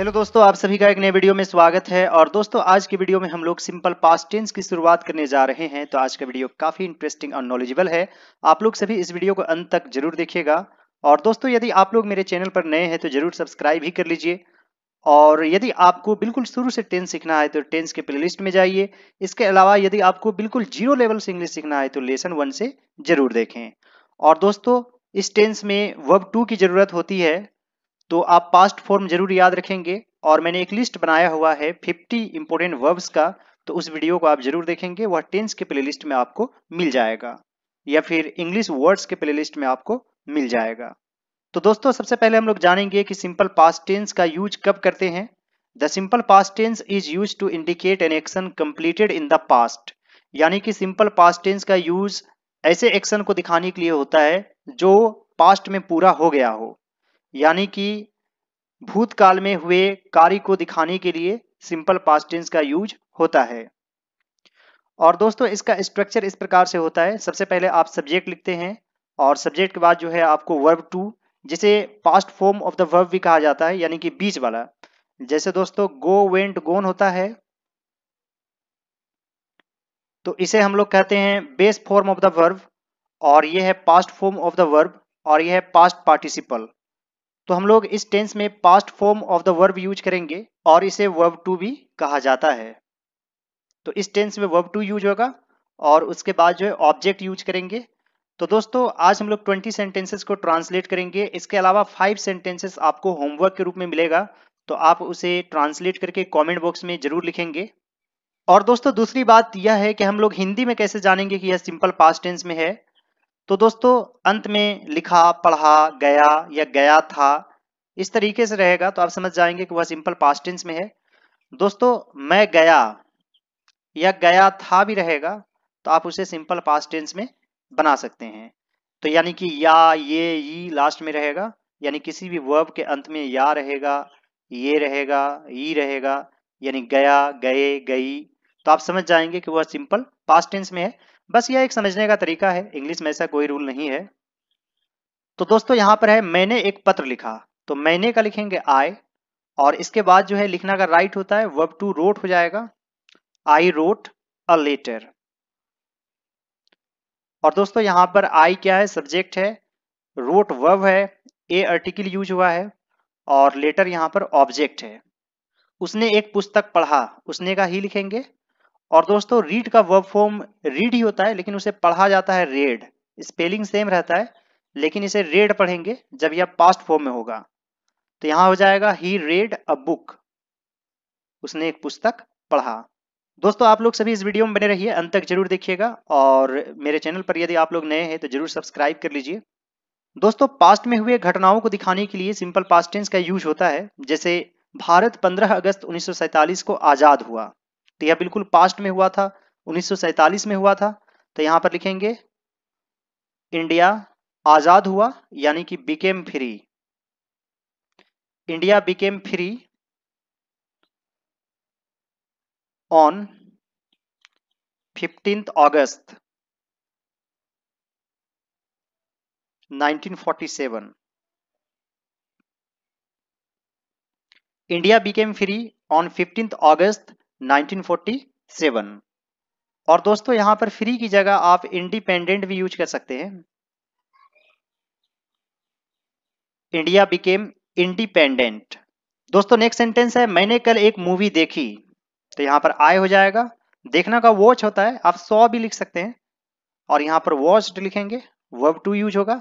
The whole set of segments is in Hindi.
हेलो दोस्तों आप सभी का एक नए वीडियो में स्वागत है और दोस्तों आज की वीडियो में हम लोग सिंपल पास्ट टेंस की शुरुआत करने जा रहे हैं तो आज का वीडियो काफ़ी इंटरेस्टिंग और नॉलेजेबल है आप लोग सभी इस वीडियो को अंत तक जरूर देखिएगा और दोस्तों यदि आप लोग मेरे चैनल पर नए हैं तो जरूर सब्सक्राइब ही कर लीजिए और यदि आपको बिल्कुल शुरू से टेंस सीखना है तो टेंस के प्लेलिस्ट में जाइए इसके अलावा यदि आपको बिल्कुल जीरो लेवल से इंग्लिश सीखना है तो लेसन वन से जरूर देखें और दोस्तों इस टेंस में वर्ब टू की ज़रूरत होती है तो आप पास्ट फॉर्म जरूर याद रखेंगे और मैंने एक लिस्ट बनाया हुआ है 50 इंपोर्टेंट वर्ब्स का तो उस वीडियो को आप जरूर देखेंगे वह टेंस के प्लेलिस्ट में आपको मिल जाएगा या फिर इंग्लिश वर्ड्स के प्लेलिस्ट में आपको मिल जाएगा तो दोस्तों सबसे पहले हम लोग जानेंगे कि सिंपल पास्ट टेंस का यूज कब करते हैं the simple past tense is use to indicate an action completed in the past यानी कि सिंपल पास्ट टेंस का यूज ऐसे एक्शन को दिखाने के लिए होता है जो पास्ट में पूरा हो गया हो यानी कि भूतकाल में हुए कार्य को दिखाने के लिए सिंपल पास्ट टेंस का यूज होता है और दोस्तों इसका स्ट्रक्चर इस प्रकार से होता है सबसे पहले आप सब्जेक्ट लिखते हैं और सब्जेक्ट के बाद जो है आपको वर्ब टू जिसे past form of the verb भी कहा जाता है यानी कि बीच वाला जैसे दोस्तों गो वेंट गोन होता है तो इसे हम लोग कहते हैं base form of the verb और यह है past form of the verb और यह है पास्ट पार्टिसिपल तो हम लोग इस टेंस में past form of the verb use करेंगे और इसे वर्ब टू भी कहा जाता है तो इस टेंस में वर्ब टू यूज होगा और उसके बाद जो है ऑब्जेक्ट यूज करेंगे तो दोस्तों आज हम लोग 20 सेंटेंसेस को ट्रांसलेट करेंगे इसके अलावा फाइव सेंटेंसेस आपको होमवर्क के रूप में मिलेगा तो आप उसे ट्रांसलेट करके कमेंट बॉक्स में जरूर लिखेंगे और दोस्तों दूसरी बात यह है कि हम लोग हिंदी में कैसे जानेंगे कि यह सिंपल पास्ट टेंस में है तो दोस्तों अंत में लिखा पढ़ा गया या गया था इस तरीके से रहेगा तो आप समझ जाएंगे कि वह सिंपल पास टेंस में है दोस्तों मैं गया या गया था भी रहेगा तो आप उसे सिंपल पास टेंस में बना सकते हैं तो यानी कि या ये ई लास्ट में रहेगा यानी किसी भी वर्ब के अंत में या रहेगा ये रहेगा ई रहेगा यानी गया गए गई तो आप समझ जाएंगे कि वह सिंपल पास टेंस में है बस यह एक समझने का तरीका है इंग्लिश में ऐसा कोई रूल नहीं है तो दोस्तों यहां पर है मैंने एक पत्र लिखा तो मैंने का लिखेंगे आई और इसके बाद जो है लिखना का राइट होता है वर्ब टू रोट हो जाएगा आई रोट अ लेटर और दोस्तों यहां पर आई क्या है सब्जेक्ट है रोट वर्ब है ए आर्टिकल यूज हुआ है और लेटर यहां पर ऑब्जेक्ट है उसने एक पुस्तक पढ़ा उसने का ही लिखेंगे और दोस्तों रीड का वर्ब फॉर्म रीड ही होता है लेकिन उसे पढ़ा जाता है रेड स्पेलिंग सेम रहता है लेकिन इसे रेड पढ़ेंगे जब यह पास्ट फॉर्म में होगा तो यहाँ हो जाएगा ही रेड अ बुक उसने एक पुस्तक पढ़ा दोस्तों आप लोग सभी इस वीडियो में बने रहिए अंत तक जरूर देखिएगा और मेरे चैनल पर यदि आप लोग नए हैं तो जरूर सब्सक्राइब कर लीजिए दोस्तों पास्ट में हुए घटनाओं को दिखाने के लिए सिंपल पास्ट टेंस का यूज होता है जैसे भारत 15 अगस्त उन्नीस को आजाद हुआ तो यह बिल्कुल पास्ट में हुआ था उन्नीस में हुआ था तो यहां पर लिखेंगे इंडिया आजाद हुआ यानी कि became free India became free on fifteenth August 1947 India became free on fifteenth August 1947 और दोस्तों यहां पर फ्री की जगह आप इंडिपेंडेंट भी यूज कर सकते हैं इंडिया बिकेम इंडिपेंडेंट दोस्तों नेक्स्ट सेंटेंस है मैंने कल एक मूवी देखी तो यहां पर आय हो जाएगा देखना का वॉच होता है आप सौ भी लिख सकते हैं और यहां पर वॉच लिखेंगे वर्ब टू यूज होगा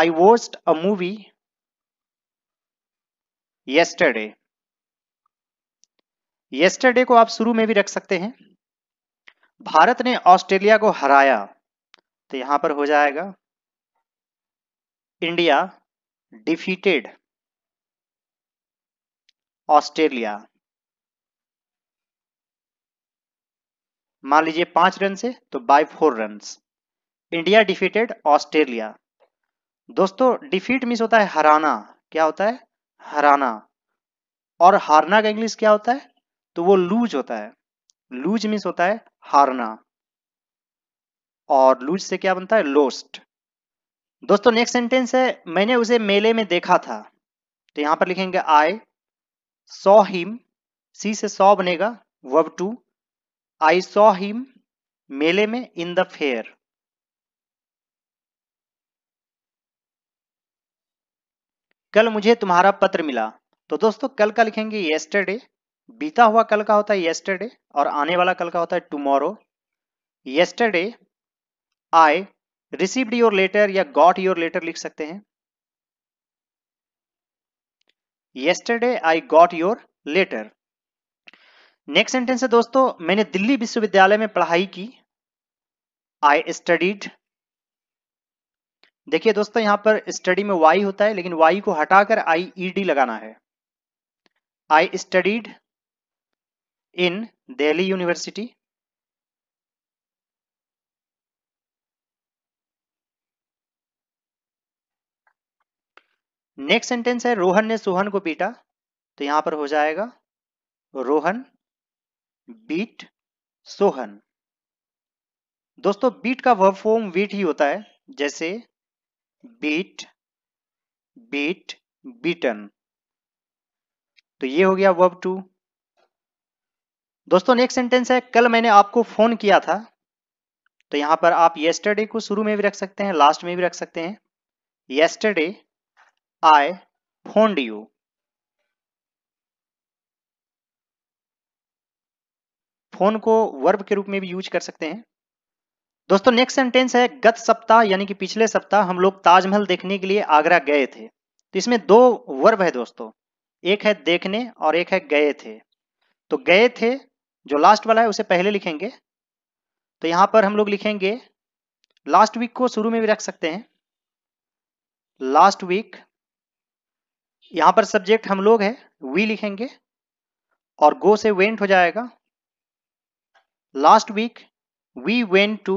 I watch a movie yesterday yesterday को आप शुरू में भी रख सकते हैं भारत ने ऑस्ट्रेलिया को हराया तो यहां पर हो जाएगा इंडिया डिफीटेड ऑस्ट्रेलिया मान लीजिए पांच रन से तो by four run India defeated Australia दोस्तों डिफीट मीस होता है हराना क्या होता है हराना और हारना का इंग्लिश क्या होता है तो वो लूज होता है लूज मीन्स होता है हारना और लूज से क्या बनता है लोस्ट दोस्तों नेक्स्ट सेंटेंस है मैंने उसे मेले में देखा था तो यहां पर लिखेंगे आई सॉ हिम सी से सॉ बनेगा verb two I saw him मेले में इन द फेयर कल मुझे तुम्हारा पत्र मिला तो दोस्तों कल का लिखेंगे येस्टरडे बीता हुआ कल का होता है येस्टरडे और आने वाला कल का होता है tomorrow yesterday I received your letter या गॉट योर लेटर लिख सकते हैं yesterday I got your letter next sentence है दोस्तों मैंने दिल्ली विश्वविद्यालय में पढ़ाई की आई स्टडीड देखिए दोस्तों यहां पर स्टडी में वाई होता है लेकिन वाई को हटाकर आई ई डी लगाना है I studied in Delhi University. Next sentence है रोहन ने सोहन को पीटा तो यहां पर हो जाएगा रोहन बीट सोहन दोस्तों बीट का वर्ब फॉर्म बीट ही होता है जैसे बीट बीट बीटन तो ये हो गया वर्ब टू दोस्तों नेक्स्ट सेंटेंस है कल मैंने आपको फोन किया था तो यहां पर आप येस्टरडे को शुरू में भी रख सकते हैं लास्ट में भी रख सकते हैं yesterday I phone you phone को वर्ब के रूप में भी यूज कर सकते हैं दोस्तों नेक्स्ट सेंटेंस है गत सप्ताह यानी कि पिछले सप्ताह हम लोग ताजमहल देखने के लिए आगरा गए थे तो इसमें दो वर्ब है दोस्तों एक है देखने और एक है गए थे तो गए थे जो लास्ट वाला है उसे पहले लिखेंगे तो यहां पर हम लोग लिखेंगे लास्ट वीक को शुरू में भी रख सकते हैं लास्ट वीक यहां पर सब्जेक्ट हम लोग है वी लिखेंगे और गो से वेंट हो जाएगा last week we went to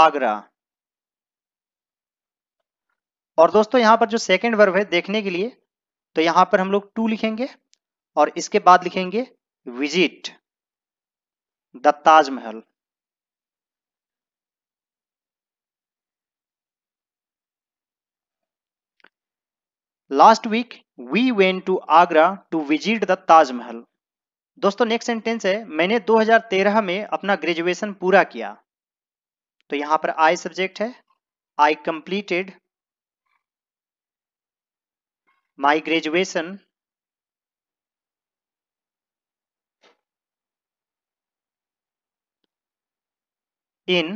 Agra और दोस्तों यहां पर जो सेकेंड वर्ब है देखने के लिए तो यहां पर हम लोग टू लिखेंगे और इसके बाद लिखेंगे visit the Taj Mahal last week we went to Agra to visit the Taj Mahal दोस्तों नेक्स्ट सेंटेंस है मैंने 2013 में अपना ग्रेजुएशन पूरा किया तो यहां पर आई सब्जेक्ट है I completed my graduation in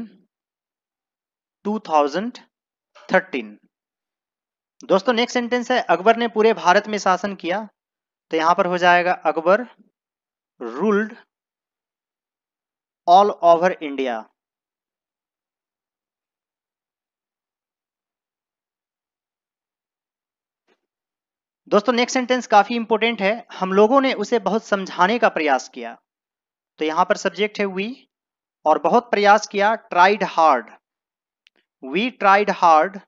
2013 दोस्तों नेक्स्ट सेंटेंस है अकबर ने पूरे भारत में शासन किया तो यहां पर हो जाएगा Akbar ruled all over India दोस्तों नेक्स्ट सेंटेंस काफी इंपोर्टेंट है हम लोगों ने उसे बहुत समझाने का प्रयास किया तो यहां पर सब्जेक्ट है वी और बहुत प्रयास किया tried hard we tried hard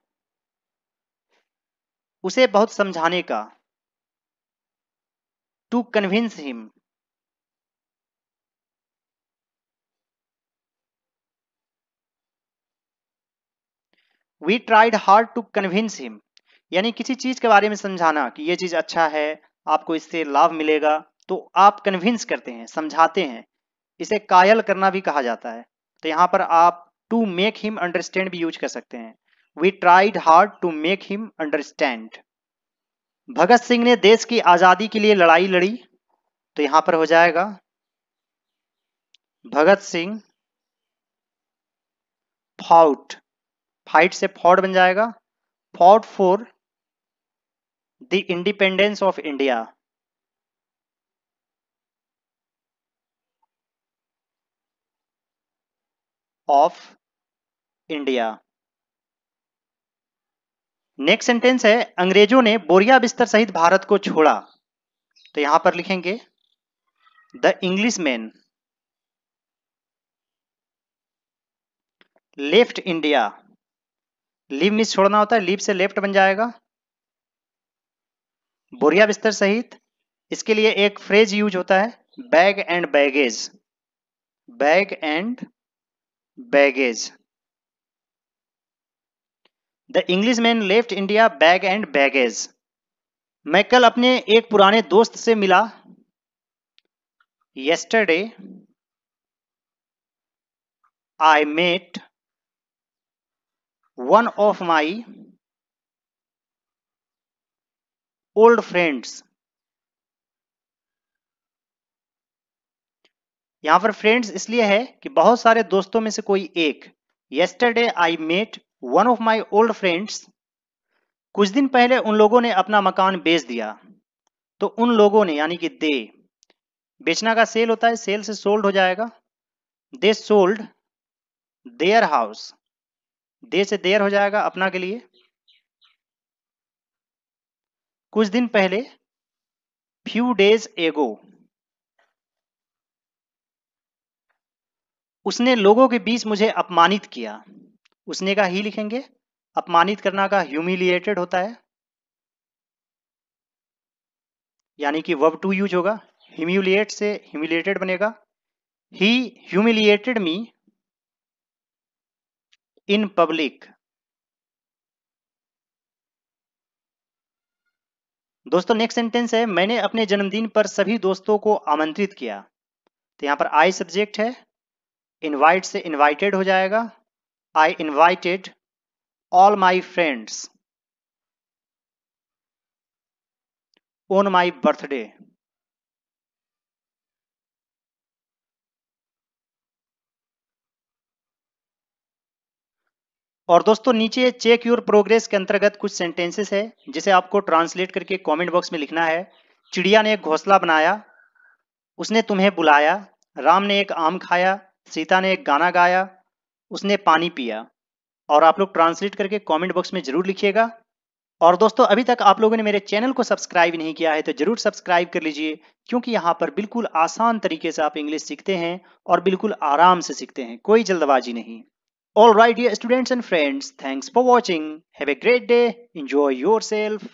उसे बहुत समझाने का to convince him we tried hard to convince him यानी किसी चीज के बारे में समझाना कि ये चीज अच्छा है आपको इससे लाभ मिलेगा तो आप कन्विंस करते हैं समझाते हैं इसे कायल करना भी कहा जाता है तो यहाँ पर आप टू मेक हिम अंडरस्टैंड भी यूज कर सकते हैं we tried hard to make him understand Bhagat Singh ने देश की आजादी के लिए लड़ाई लड़ी तो यहां पर हो जाएगा भगत सिंह फाउट फाइट से फॉर्ड बन जाएगा fought for the independence of India of India next sentence है अंग्रेजों ने बोरिया बिस्तर सहित भारत को छोड़ा तो यहां पर लिखेंगे the English man left India leave means छोड़ना होता है लीव से लेफ्ट बन जाएगा बोरिया बिस्तर सहित इसके लिए एक फ्रेज यूज होता है bag and baggage bag and baggage the English man left India bag and baggage मैं कल अपने एक पुराने दोस्त से मिला yesterday I met one of my old friends यहां पर फ्रेंड्स इसलिए है कि बहुत सारे दोस्तों में से कोई एक yesterday I met one of my old friends कुछ दिन पहले उन लोगों ने अपना मकान बेच दिया तो उन लोगों ने यानी कि दे बेचना का सेल होता है सेल से सोल्ड हो जाएगा they sold their house they से देयर हो जाएगा अपना के लिए कुछ दिन पहले फ्यू डेज एगो उसने लोगों के बीच मुझे अपमानित किया उसने का ही लिखेंगे अपमानित करना का ह्यूमिलिएटेड होता है यानी कि वर्ब टू यूज होगा ह्यूमिलिएट से ह्यूमिलिएटेड बनेगा he humiliated me in public दोस्तों नेक्स्ट सेंटेंस है मैंने अपने जन्मदिन पर सभी दोस्तों को आमंत्रित किया तो यहां पर आई सब्जेक्ट है इनवाइट से इनवाइटेड हो जाएगा I invited all my friends on my birthday और दोस्तों नीचे चेक योर प्रोग्रेस के अंतर्गत कुछ सेंटेंसेस है जिसे आपको ट्रांसलेट करके कमेंट बॉक्स में लिखना है चिड़िया ने एक घोंसला बनाया उसने तुम्हें बुलाया राम ने एक आम खाया सीता ने एक गाना गाया उसने पानी पिया और आप लोग ट्रांसलेट करके कमेंट बॉक्स में जरूर लिखिएगा और दोस्तों अभी तक आप लोगों ने मेरे चैनल को सब्सक्राइब नहीं किया है तो जरूर सब्सक्राइब कर लीजिए क्योंकि यहाँ पर बिल्कुल आसान तरीके से आप इंग्लिश सीखते हैं और बिल्कुल आराम से सीखते हैं कोई जल्दबाजी नहीं all right students and friends thanks for watching have a great day enjoy your self